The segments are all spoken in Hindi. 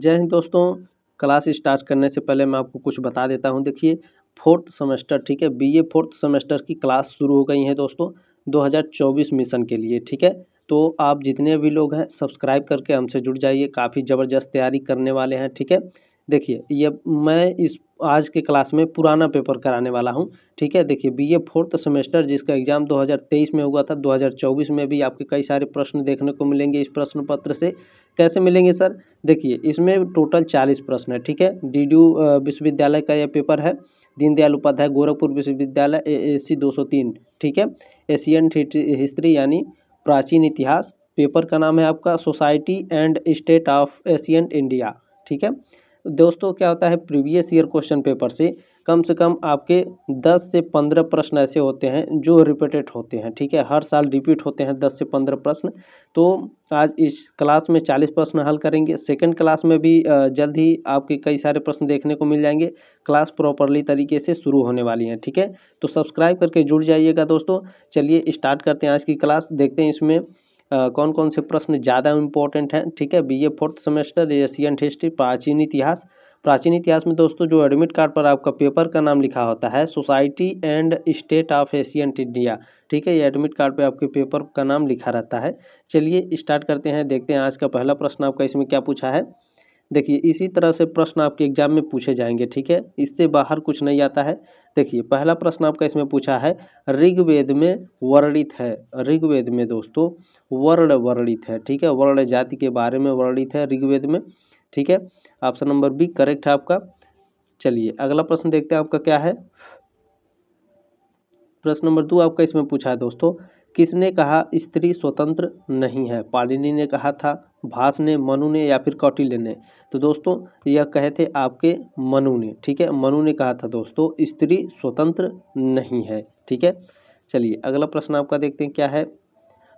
जय हिंद दोस्तों क्लास स्टार्ट करने से पहले मैं आपको कुछ बता देता हूं देखिए फोर्थ सेमेस्टर ठीक है बीए फोर्थ सेमेस्टर की क्लास शुरू हो गई है दोस्तों 2024 मिशन के लिए ठीक है तो आप जितने भी लोग हैं सब्सक्राइब करके हमसे जुड़ जाइए काफ़ी ज़बरदस्त तैयारी करने वाले हैं ठीक है देखिए ये मैं इस आज के क्लास में पुराना पेपर कराने वाला हूँ ठीक है देखिए बी ए फोर्थ सेमेस्टर जिसका एग्ज़ाम 2023 में हुआ था 2024 में भी आपके कई सारे प्रश्न देखने को मिलेंगे इस प्रश्न पत्र से कैसे मिलेंगे सर देखिए इसमें टोटल 40 प्रश्न है ठीक है डी विश्वविद्यालय का यह पेपर है दीनदयाल उपाध्याय गोरखपुर विश्वविद्यालय ए सी दो ठीक है एशियन हिस्ट्री यानी प्राचीन इतिहास पेपर का नाम है आपका society and state of Asian India ठीक है तो दोस्तों क्या होता है प्रीवियस ईयर क्वेश्चन पेपर से कम से कम आपके 10 से 15 प्रश्न ऐसे होते हैं जो रिपीटेड होते हैं ठीक है हर साल रिपीट होते हैं 10 से 15 प्रश्न तो आज इस क्लास में 40 प्रश्न हल करेंगे सेकंड क्लास में भी जल्द ही आपके कई सारे प्रश्न देखने को मिल जाएंगे क्लास प्रॉपरली तरीके से शुरू होने वाली है ठीक है तो सब्सक्राइब करके जुड़ जाइएगा दोस्तों चलिए स्टार्ट करते हैं आज की क्लास देखते हैं इसमें कौन कौन से प्रश्न ज़्यादा इम्पोर्टेंट हैं ठीक है B A fourth semester ancient history प्राचीन इतिहास प्राचीन इतिहास में दोस्तों जो एडमिट कार्ड पर आपका पेपर का नाम लिखा होता है society and state of ancient India ठीक है ये एडमिट कार्ड पे आपके पेपर का नाम लिखा रहता है चलिए स्टार्ट करते हैं देखते हैं आज का पहला प्रश्न आपका इसमें क्या पूछा है देखिए इसी तरह से प्रश्न आपके एग्जाम में पूछे जाएंगे ठीक है इससे बाहर कुछ नहीं आता है देखिए पहला प्रश्न आपका इसमें पूछा है ऋग्वेद में वर्णित है ऋग्वेद में दोस्तों वर्ण वर्णित है ठीक है वर्ण जाति के बारे में वर्णित है ऋग्वेद में ठीक है ऑप्शन नंबर बी करेक्ट है आपका चलिए अगला प्रश्न देखते हैं आपका क्या है प्रश्न नंबर दो आपका इसमें पूछा है दोस्तों किसने कहा स्त्री स्वतंत्र नहीं है पालिनी ने कहा था भास ने मनु ने या फिर कौटिल्य ने तो दोस्तों यह कहे थे आपके मनु ने ठीक है मनु ने कहा था दोस्तों स्त्री स्वतंत्र नहीं है ठीक है चलिए अगला प्रश्न आपका देखते हैं क्या है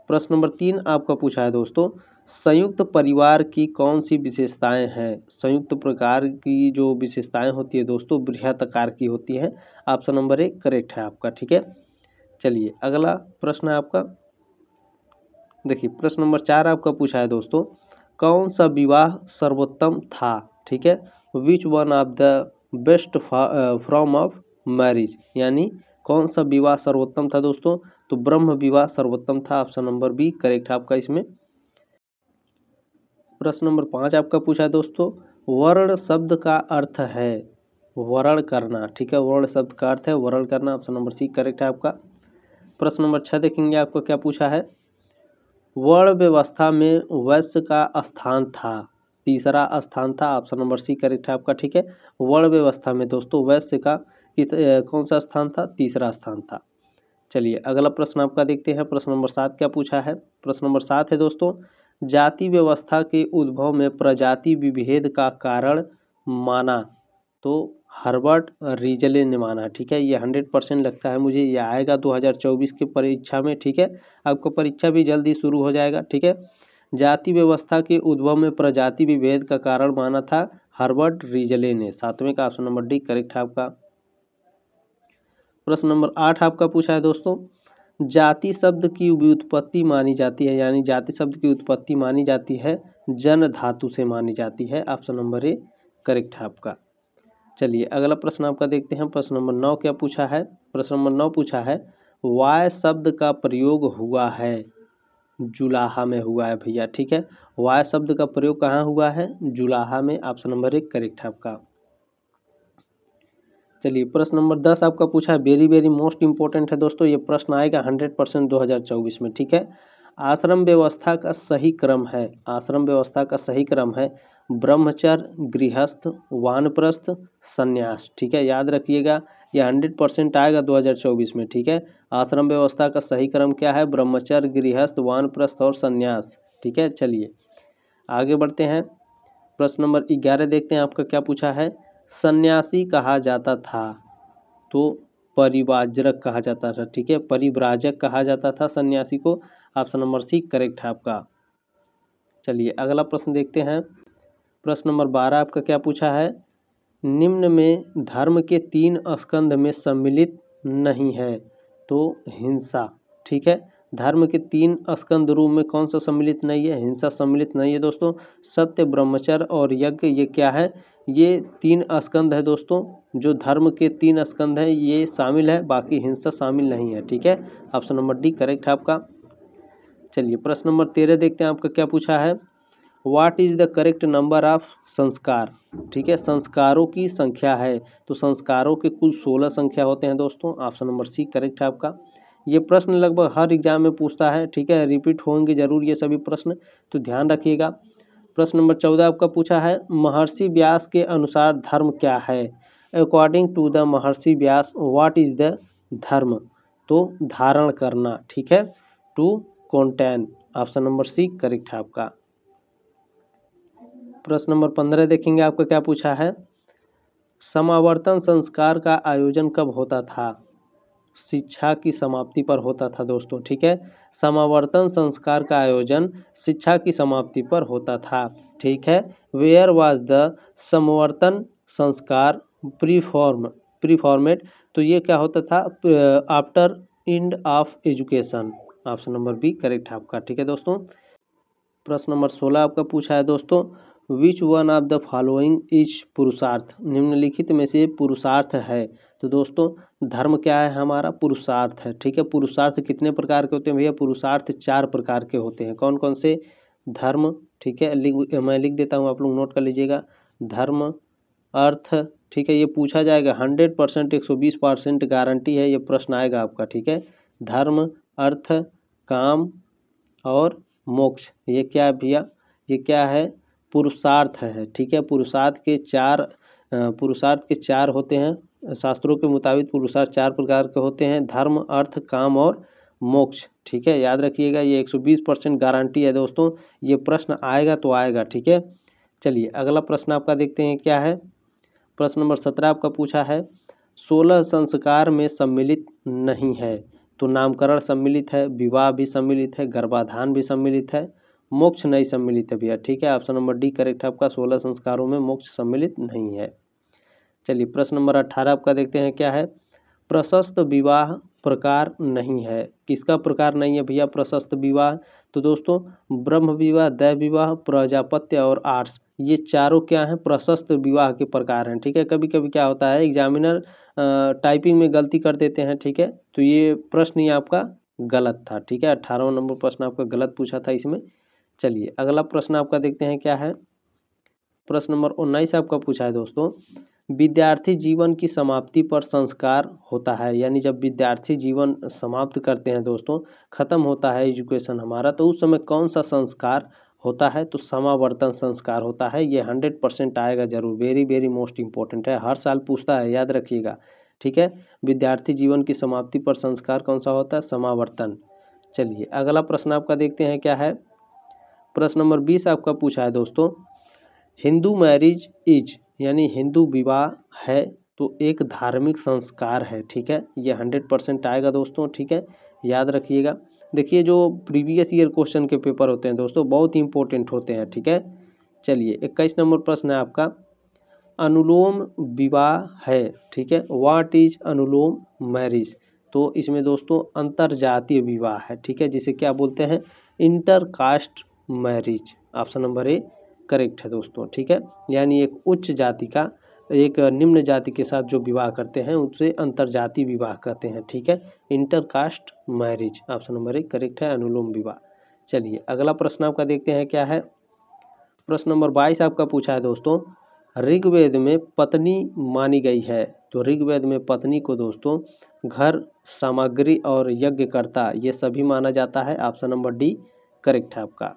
प्रश्न नंबर तीन आपका पूछा है दोस्तों संयुक्त परिवार की कौन सी विशेषताएं हैं संयुक्त प्रकार की जो विशेषताएं होती है दोस्तों बृहत आकार की होती हैं ऑप्शन नंबर एक करेक्ट है आपका ठीक है चलिए अगला प्रश्न है आपका देखिए प्रश्न नंबर चार आपका पूछा है दोस्तों कौन सा विवाह सर्वोत्तम था ठीक है which one of the best form of marriage यानी कौन सा विवाह सर्वोत्तम था दोस्तों तो ब्रह्म विवाह सर्वोत्तम था ऑप्शन नंबर बी करेक्ट आपका इसमें प्रश्न नंबर पाँच आपका पूछा है दोस्तों वर्ण शब्द का अर्थ है वर्ण करना ठीक है वर्ण शब्द का अर्थ है वर्ण करना ऑप्शन नंबर सी करेक्ट है आपका प्रश्न नंबर छः देखेंगे आपको क्या पूछा है वर्ण व्यवस्था में वैश्य का स्थान था तीसरा स्थान था ऑप्शन नंबर सी करेक्ट है आपका ठीक है वर्ण व्यवस्था में दोस्तों वैश्य का कित कौन सा स्थान था तीसरा स्थान था चलिए अगला प्रश्न आपका देखते हैं प्रश्न नंबर सात क्या पूछा है प्रश्न नंबर सात है दोस्तों जाति व्यवस्था के उद्भव में प्रजाति विभेद का कारण माना तो हर्बर्ट रिजले ने माना ठीक है ये हंड्रेड परसेंट लगता है मुझे ये आएगा दो हज़ार चौबीस के परीक्षा में ठीक है आपको परीक्षा भी जल्दी शुरू हो जाएगा ठीक है जाति व्यवस्था के उद्भव में प्रजाति विभेद का कारण माना था हर्बर्ट रिजले ने सातवें का ऑप्शन नंबर डी करेक्ट है आपका प्रश्न नंबर आठ आपका पूछा है दोस्तों जाति शब्द की व्युत्पत्ति मानी जाती है यानी जाति शब्द की उत्पत्ति मानी जाती है जन धातु से मानी जाती है ऑप्शन नंबर ए करेक्ट है आपका चलिए अगला प्रश्न आपका देखते हैं प्रश्न नंबर नौ क्या पूछा है प्रश्न नंबर नौ पूछा है वाय शब्द का प्रयोग हुआ है जुलाहा में हुआ है भैया ठीक है वाय शब्द का प्रयोग कहाँ हुआ है जुलाहा में ऑप्शन नंबर एक करेक्ट है आपका चलिए प्रश्न नंबर दस आपका पूछा है वेरी वेरी मोस्ट इंपॉर्टेंट है दोस्तों ये प्रश्न आएगा हंड्रेड परसेंट दो हज़ार चौबीस में ठीक है आश्रम व्यवस्था का सही क्रम है आश्रम व्यवस्था का सही क्रम है ब्रह्मचर्य गृहस्थ वानप्रस्थ संन्यास ठीक है याद रखिएगा यह हंड्रेड परसेंट आएगा 2024 में ठीक है आश्रम व्यवस्था का सही क्रम क्या है ब्रह्मचर्य गृहस्थ वानप्रस्थ और संन्यास ठीक है चलिए आगे बढ़ते हैं प्रश्न नंबर ग्यारह देखते हैं आपका क्या पूछा है सन्यासी कहा जाता था तो परिवाजरक कहा जाता था ठीक है परिव्राजक कहा जाता था सन्यासी को ऑप्शन नंबर सी करेक्ट है आपका चलिए अगला प्रश्न देखते हैं प्रश्न नंबर बारह आपका क्या पूछा है निम्न में धर्म के तीन स्कंध में सम्मिलित नहीं है तो हिंसा ठीक है धर्म के तीन स्कंद रूप में कौन सा सम्मिलित नहीं है हिंसा सम्मिलित नहीं है दोस्तों सत्य ब्रह्मचर्य और यज्ञ ये क्या है ये तीन स्कंद है दोस्तों जो धर्म के तीन स्कंद है ये शामिल है बाकी हिंसा शामिल नहीं है ठीक है ऑप्शन नंबर डी करेक्ट है आपका चलिए प्रश्न नंबर तेरह देखते हैं आपका क्या पूछा है what is the correct number of संस्कार ठीक है संस्कारों की संख्या है तो संस्कारों के कुल सोलह संख्या होते हैं दोस्तों ऑप्शन नंबर सी करेक्ट है आपका ये प्रश्न लगभग हर एग्जाम में पूछता है ठीक है रिपीट होंगे जरूर ये सभी प्रश्न तो ध्यान रखिएगा प्रश्न नंबर चौदह आपका पूछा है महर्षि व्यास के अनुसार धर्म क्या है अकॉर्डिंग टू द महर्षि व्यास व्हाट इज़ द धर्म तो धारण करना ठीक है to contain option number C correct है आपका प्रश्न नंबर पंद्रह देखेंगे आपको क्या पूछा है समावर्तन संस्कार का आयोजन कब होता था शिक्षा की समाप्ति पर होता था दोस्तों ठीक है समावर्तन संस्कार का आयोजन शिक्षा की समाप्ति पर होता था ठीक है वेयर वाज द समावर्तन संस्कार प्रीफॉर्म प्रीफॉर्मेट तो ये क्या होता था after end of education option number B correct है आपका ठीक है दोस्तों प्रश्न नंबर सोलह आपका पूछा है दोस्तों which one of the following is पुरुषार्थ निम्नलिखित में से पुरुषार्थ है तो दोस्तों धर्म क्या है हमारा पुरुषार्थ है ठीक है पुरुषार्थ कितने प्रकार के होते हैं भैया पुरुषार्थ चार प्रकार के होते हैं कौन कौन से धर्म ठीक है मैं लिख देता हूँ आप लोग नोट कर लीजिएगा धर्म अर्थ ठीक है ये पूछा जाएगा हंड्रेड परसेंट एक सौ बीस परसेंट गारंटी है ये प्रश्न आएगा आपका ठीक है धर्म अर्थ काम और मोक्ष ये क्या भैया ये क्या है पुरुषार्थ है ठीक है पुरुषार्थ के चार पुरुषार्थ के चार होते हैं शास्त्रों के मुताबिक पुरुषार्थ चार प्रकार के होते हैं धर्म अर्थ काम और मोक्ष ठीक है याद रखिएगा ये 120 परसेंट गारंटी है दोस्तों ये प्रश्न आएगा तो आएगा ठीक है चलिए अगला प्रश्न आपका देखते हैं क्या है प्रश्न नंबर सत्रह आपका पूछा है सोलह संस्कार में सम्मिलित नहीं है तो नामकरण सम्मिलित है विवाह भी सम्मिलित है गर्भाधान भी सम्मिलित है मोक्ष नहीं सम्मिलित है भैया ठीक है ऑप्शन नंबर डी करेक्ट है आपका सोलह संस्कारों में मोक्ष सम्मिलित नहीं है चलिए प्रश्न नंबर अट्ठारह आपका देखते हैं क्या है प्रशस्त विवाह प्रकार नहीं है किसका प्रकार नहीं है भैया प्रशस्त विवाह तो दोस्तों ब्रह्म विवाह दैव विवाह प्रजापत्य और आर्ट्स ये चारों क्या हैं प्रशस्त विवाह के प्रकार हैं ठीक है कभी कभी क्या होता है एग्जामिनर टाइपिंग में गलती कर देते हैं ठीक है तो ये प्रश्न ही आपका गलत था ठीक है अट्ठारहवा नंबर प्रश्न आपका गलत पूछा था इसमें चलिए अगला प्रश्न आपका देखते हैं क्या है प्रश्न नंबर उन्नीस आपका पूछा है दोस्तों विद्यार्थी जीवन की समाप्ति पर संस्कार होता है यानी जब विद्यार्थी जीवन समाप्त करते हैं दोस्तों ख़त्म होता है एजुकेशन हमारा तो उस समय कौन सा संस्कार होता है तो समावर्तन संस्कार होता है ये हंड्रेड परसेंट आएगा जरूर वेरी वेरी मोस्ट इंपॉर्टेंट है हर साल पूछता है याद रखिएगा ठीक है विद्यार्थी जीवन की समाप्ति पर संस्कार कौन सा होता है समावर्तन चलिए अगला प्रश्न आपका देखते हैं क्या है प्रश्न नंबर बीस आपका पूछा है दोस्तों हिंदू मैरिज इज यानी हिंदू विवाह है तो एक धार्मिक संस्कार है ठीक है ये हंड्रेड परसेंट आएगा दोस्तों ठीक है याद रखिएगा देखिए जो प्रीवियस ईयर क्वेश्चन के पेपर होते हैं दोस्तों बहुत ही इंपॉर्टेंट होते हैं ठीक है चलिए इक्कीस नंबर प्रश्न है आपका अनुलोम विवाह है ठीक है वाट इज अनुलोम मैरिज तो इसमें दोस्तों जातीय विवाह है ठीक है जिसे क्या बोलते हैं intercaste marriage option number A correct है दोस्तों ठीक है यानी एक उच्च जाति का एक निम्न जाति के साथ जो विवाह करते हैं उसे अंतर जाति विवाह कहते हैं ठीक है inter caste marriage option number A correct है अनुलोम विवाह चलिए अगला प्रश्न आपका देखते हैं क्या है प्रश्न नंबर बाईस आपका पूछा है दोस्तों ऋग्वेद में पत्नी मानी गई है तो ऋग्वेद में पत्नी को दोस्तों घर सामग्री और यज्ञकर्ता ये सभी माना जाता है ऑप्शन नंबर डी करेक्ट है आपका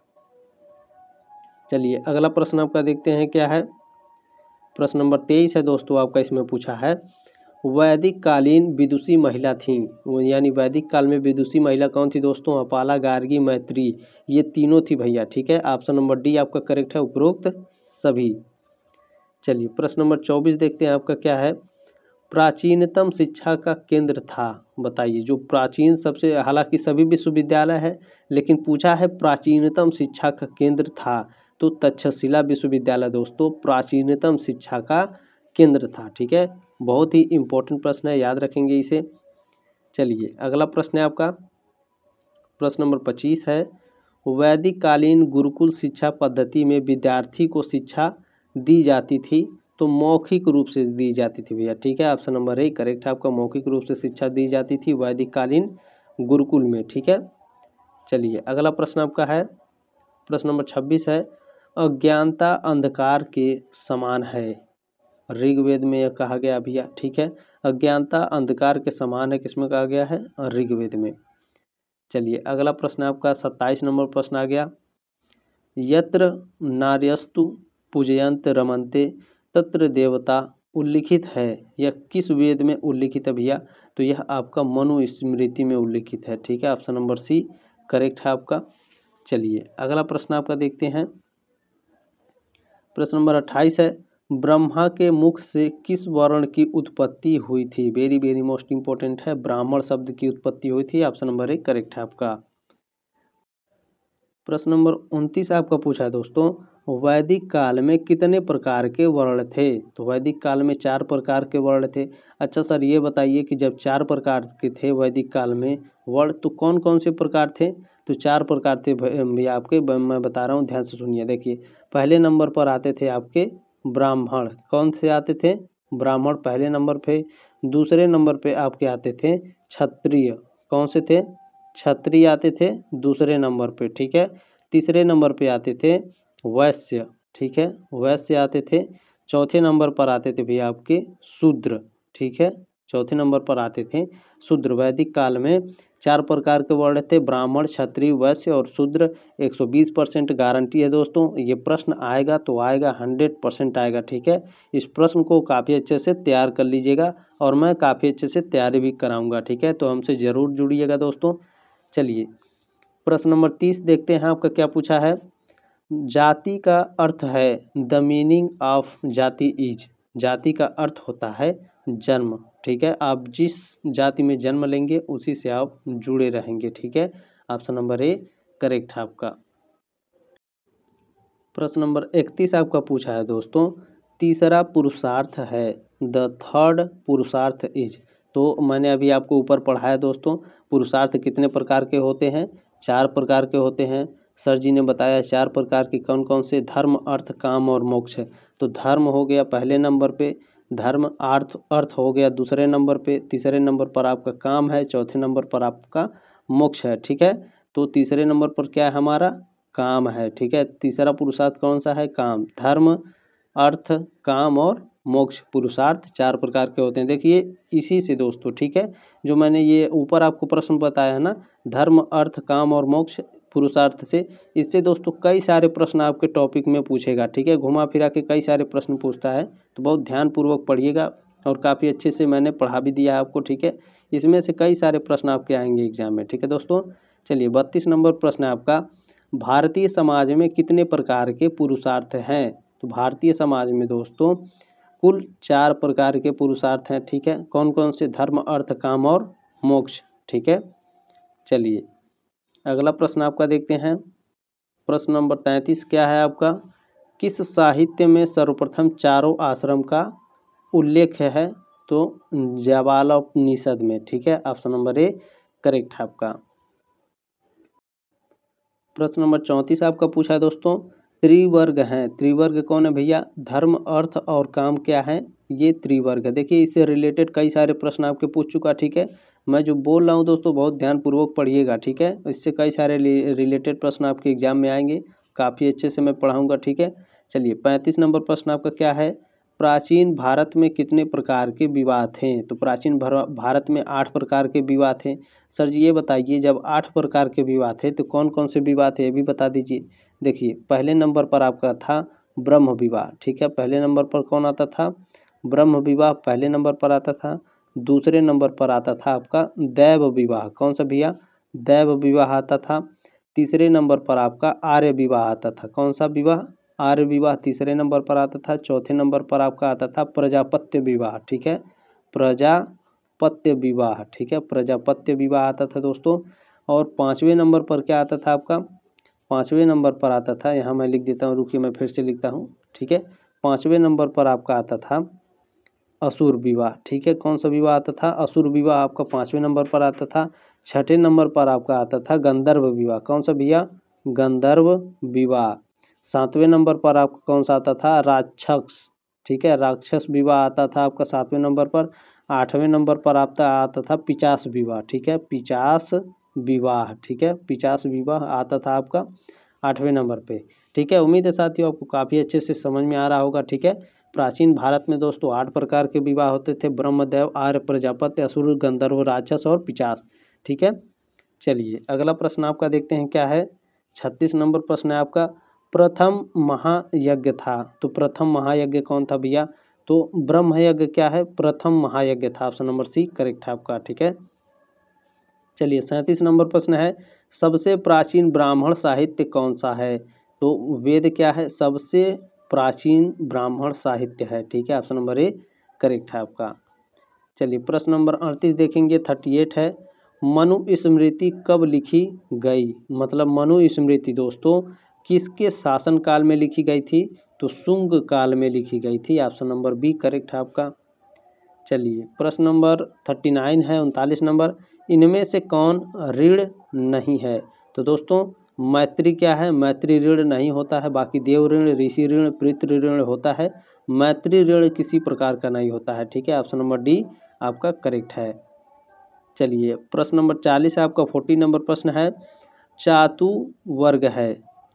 चलिए अगला प्रश्न आपका देखते हैं क्या है प्रश्न नंबर तेईस है दोस्तों आपका इसमें पूछा है वैदिक कालीन विदुषी महिला थी यानी वैदिक काल में विदुषी महिला कौन थी दोस्तों अपाला गार्गी मैत्री ये तीनों थी भैया ठीक है ऑप्शन नंबर डी आपका करेक्ट है उपरोक्त सभी चलिए प्रश्न नंबर चौबीस देखते हैं आपका क्या है प्राचीनतम शिक्षा का केंद्र था बताइए जो प्राचीन सबसे हालांकि सभी विश्वविद्यालय है लेकिन पूछा है प्राचीनतम शिक्षा का केंद्र था तो तक्षशिला विश्वविद्यालय दोस्तों प्राचीनतम शिक्षा का केंद्र था ठीक है बहुत ही इंपॉर्टेंट प्रश्न है याद रखेंगे इसे चलिए अगला प्रश्न है आपका प्रश्न नंबर पच्चीस है वैदिक कालीन गुरुकुल शिक्षा पद्धति में विद्यार्थी को शिक्षा दी जाती थी तो मौखिक रूप से दी जाती थी भैया ठीक है ऑप्शन नंबर ए करेक्ट है आपका मौखिक रूप से शिक्षा दी जाती थी वैदिक कालीन गुरुकुल में ठीक है चलिए अगला प्रश्न आपका है प्रश्न नंबर छब्बीस है अज्ञानता अंधकार के समान है ऋग्वेद में यह कहा गया भैया ठीक है अज्ञानता अंधकार के समान है किसमें कहा गया है ऋग्वेद में चलिए अगला प्रश्न आपका सत्ताईस नंबर प्रश्न आ गया यत्र नार्यस्तु पूजयंत रमनते तत्र देवता उल्लिखित है यह किस वेद में उल्लिखित है भैया तो यह आपका मनुस्मृति में उल्लिखित है ठीक है ऑप्शन नंबर सी करेक्ट है आपका चलिए अगला प्रश्न आपका देखते हैं प्रश्न नंबर अट्ठाईस है ब्रह्मा के मुख से किस वर्ण की उत्पत्ति हुई थी वेरी वेरी मोस्ट इंपॉर्टेंट है ब्राह्मण शब्द की उत्पत्ति हुई थी ऑप्शन नंबर एक करेक्ट है आपका प्रश्न नंबर उनतीस आपका पूछा है दोस्तों वैदिक काल में कितने प्रकार के वर्ण थे तो वैदिक काल में चार प्रकार के वर्ण थे अच्छा सर ये बताइए कि जब चार प्रकार के थे वैदिक काल में वर्ण तो कौन कौन से प्रकार थे तो चार प्रकार थे भैया आपके मैं बता रहा हूँ ध्यान से सुनिए देखिए पहले नंबर पर आते थे आपके ब्राह्मण कौन से आते थे ब्राह्मण पहले नंबर पे दूसरे नंबर पे आपके आते थे क्षत्रिय कौन से थे क्षत्रिय आते थे दूसरे नंबर पे ठीक है तीसरे नंबर पे आते थे वैश्य ठीक है वैश्य आते थे चौथे नंबर पर आते थे भैया आपके शूद्र ठीक है चौथे नंबर पर आते थे शूद्र वैदिक काल में चार प्रकार के वर्ण थे ब्राह्मण क्षत्रिय वैश्य और शूद्र 120 परसेंट गारंटी है दोस्तों ये प्रश्न आएगा तो आएगा 100 परसेंट आएगा ठीक है इस प्रश्न को काफ़ी अच्छे से तैयार कर लीजिएगा और मैं काफ़ी अच्छे से तैयारी भी कराऊंगा ठीक है तो हमसे ज़रूर जुड़िएगा दोस्तों चलिए प्रश्न नंबर तीस देखते हैं आपका क्या पूछा है जाति का अर्थ है द मीनिंग ऑफ जाति इज जाति का अर्थ होता है जन्म ठीक है आप जिस जाति में जन्म लेंगे उसी से आप जुड़े रहेंगे ठीक है ऑप्शन नंबर ए करेक्ट है आपका प्रश्न नंबर इकतीस आपका पूछा है दोस्तों तीसरा पुरुषार्थ है द थर्ड पुरुषार्थ इज तो मैंने अभी आपको ऊपर पढ़ाया दोस्तों पुरुषार्थ कितने प्रकार के होते हैं चार प्रकार के होते हैं सर जी ने बताया चार प्रकार के कौन कौन से धर्म अर्थ काम और मोक्ष है तो धर्म हो गया पहले नंबर पे धर्म अर्थ अर्थ हो गया दूसरे नंबर पे तीसरे नंबर पर आपका काम है चौथे नंबर पर आपका मोक्ष है ठीक है तो तीसरे नंबर पर क्या है हमारा काम है ठीक है तीसरा पुरुषार्थ कौन सा है काम धर्म अर्थ काम और मोक्ष पुरुषार्थ चार प्रकार के होते हैं देखिए इसी से दोस्तों ठीक है जो मैंने ये ऊपर आपको प्रश्न बताया है ना धर्म अर्थ काम और मोक्ष पुरुषार्थ से इससे दोस्तों कई सारे प्रश्न आपके टॉपिक में पूछेगा ठीक है घुमा फिरा के कई सारे प्रश्न पूछता है तो बहुत ध्यानपूर्वक पढ़िएगा और काफ़ी अच्छे से मैंने पढ़ा भी दिया आपको ठीक है इसमें से कई सारे प्रश्न आपके आएंगे एग्जाम में ठीक है दोस्तों चलिए बत्तीस नंबर प्रश्न आपका भारतीय समाज में कितने प्रकार के पुरुषार्थ हैं तो भारतीय समाज में दोस्तों कुल चार प्रकार के पुरुषार्थ हैं ठीक है कौन कौन से धर्म अर्थ काम और मोक्ष ठीक है चलिए अगला प्रश्न आपका देखते हैं प्रश्न नंबर तैंतीस क्या है आपका किस साहित्य में सर्वप्रथम चारों आश्रम का उल्लेख है तो जवालोपनिषद में ठीक है ऑप्शन नंबर ए करेक्ट है आपका प्रश्न नंबर चौंतीस आपका पूछा है दोस्तों त्रिवर्ग हैं त्रिवर्ग कौन है भैया धर्म अर्थ और काम क्या है ये त्रिवर्ग है देखिए इससे रिलेटेड कई सारे प्रश्न आपके पूछ चुका ठीक है मैं जो बोल रहा हूँ दोस्तों बहुत ध्यानपूर्वक पढ़िएगा ठीक है इससे कई सारे रिलेटेड प्रश्न आपके एग्जाम में आएंगे काफ़ी अच्छे से मैं पढ़ाऊँगा ठीक है चलिए पैंतीस नंबर प्रश्न आपका क्या है प्राचीन भारत में कितने प्रकार के विवाह थे तो प्राचीन भारत में आठ प्रकार के विवाह थे सर जी ये बताइए जब आठ प्रकार के विवाह थे तो कौन कौन से विवाह थे ये भी बता दीजिए देखिए पहले नंबर पर आपका था ब्रह्म विवाह ठीक है पहले नंबर पर कौन आता था ब्रह्म विवाह पहले नंबर पर आता था दूसरे नंबर पर आता था आपका दैव विवाह कौन सा भैया दैव विवाह आता था तीसरे नंबर पर आपका आर्य विवाह आता था कौन सा विवाह आर्य विवाह तीसरे नंबर पर आता था चौथे नंबर पर आपका आता था प्रजापत्य विवाह ठीक है प्रजापत्य विवाह ठीक है प्रजापत्य विवाह आता था दोस्तों और पाँचवें नंबर पर क्या आता था आपका पाँचवें नंबर पर आता था यहाँ मैं लिख देता हूँ रुकिए मैं फिर से लिखता हूँ ठीक है पाँचवें नंबर पर आपका आता था असुर विवाह ठीक है कौन सा विवाह आता था असुर विवाह आपका पाँचवें नंबर पर आता था छठे नंबर पर आपका आता था गंधर्व विवाह कौन सा भैया गंधर्व विवाह सातवें नंबर पर आपका कौन सा आता था राक्षस ठीक है राक्षस विवाह आता था आपका सातवें नंबर पर आठवें नंबर पर आपका आता था पिचास विवाह ठीक है पिचास विवाह ठीक है पिचास विवाह आता था आपका आठवें नंबर पे ठीक है उम्मीद है साथियों आपको काफ़ी अच्छे से समझ में आ रहा होगा ठीक है प्राचीन भारत में दोस्तों आठ प्रकार के विवाह होते थे ब्रह्मदेव आर्य प्रजापति असुर गंधर्व राक्षस और पिचास ठीक है चलिए अगला प्रश्न आपका देखते हैं क्या है छत्तीस नंबर प्रश्न है आपका प्रथम महायज्ञ था तो प्रथम महायज्ञ कौन था भैया तो ब्रह्म यज्ञ क्या है प्रथम महायज्ञ था ऑप्शन नंबर सी करेक्ट है आपका ठीक है चलिए सैंतीस नंबर प्रश्न है सबसे प्राचीन ब्राह्मण साहित्य कौन सा है तो वेद क्या है सबसे प्राचीन ब्राह्मण साहित्य है ठीक है ऑप्शन नंबर ए करेक्ट है आपका चलिए प्रश्न नंबर अड़तीस देखेंगे थर्टी एट है मनु स्मृति कब लिखी गई मतलब मनु स्मृति दोस्तों किसके शासन काल में लिखी गई थी तो शुंग काल में लिखी गई थी ऑप्शन नंबर बी करेक्ट है आपका चलिए प्रश्न नंबर थर्टी नाइन है उनतालीस नंबर इनमें से कौन ऋण नहीं है तो दोस्तों मैत्री क्या है मैत्री ऋण नहीं होता है बाकी देव ऋण ऋषि ऋण पितृ ऋण होता है मैत्री ऋण किसी प्रकार का नहीं होता है ठीक है ऑप्शन नंबर डी आपका करेक्ट है चलिए प्रश्न नंबर चालीस आपका फोर्टी नंबर प्रश्न है चातु वर्ग है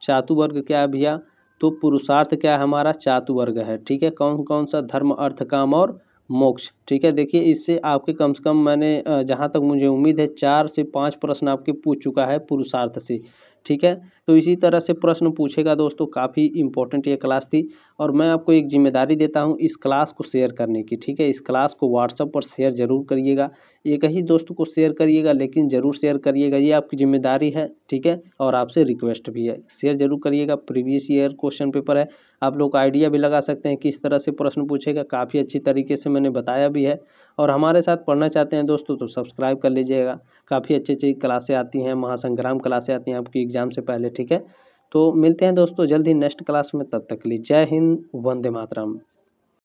चातु वर्ग क्या है भैया तो पुरुषार्थ क्या है हमारा चातु वर्ग है ठीक है कौन कौन सा धर्म अर्थ काम और मोक्ष ठीक है देखिए इससे आपके कम से कम मैंने जहाँ तक मुझे उम्मीद है चार से पाँच प्रश्न आपके पूछ चुका है पुरुषार्थ से ठीक है तो इसी तरह से प्रश्न पूछेगा दोस्तों काफ़ी इंपॉर्टेंट ये क्लास थी और मैं आपको एक जिम्मेदारी देता हूँ इस क्लास को शेयर करने की ठीक है इस क्लास को व्हाट्सअप पर शेयर ज़रूर करिएगा एक ही दोस्त को शेयर करिएगा लेकिन ज़रूर शेयर करिएगा ये आपकी जिम्मेदारी है ठीक है और आपसे रिक्वेस्ट भी है शेयर ज़रूर करिएगा प्रीवियस ईयर क्वेश्चन पेपर है आप लोग आइडिया भी लगा सकते हैं किस तरह से प्रश्न पूछेगा काफ़ी अच्छी तरीके से मैंने बताया भी है और हमारे साथ पढ़ना चाहते हैं दोस्तों तो सब्सक्राइब कर लीजिएगा काफ़ी अच्छी अच्छी क्लासें आती हैं महासंग्राम क्लासें आती हैं आपकी एग्ज़ाम से पहले ठीक है तो मिलते हैं दोस्तों जल्द ही नेक्स्ट क्लास में तब तक के लिए जय हिंद वंदे मातरम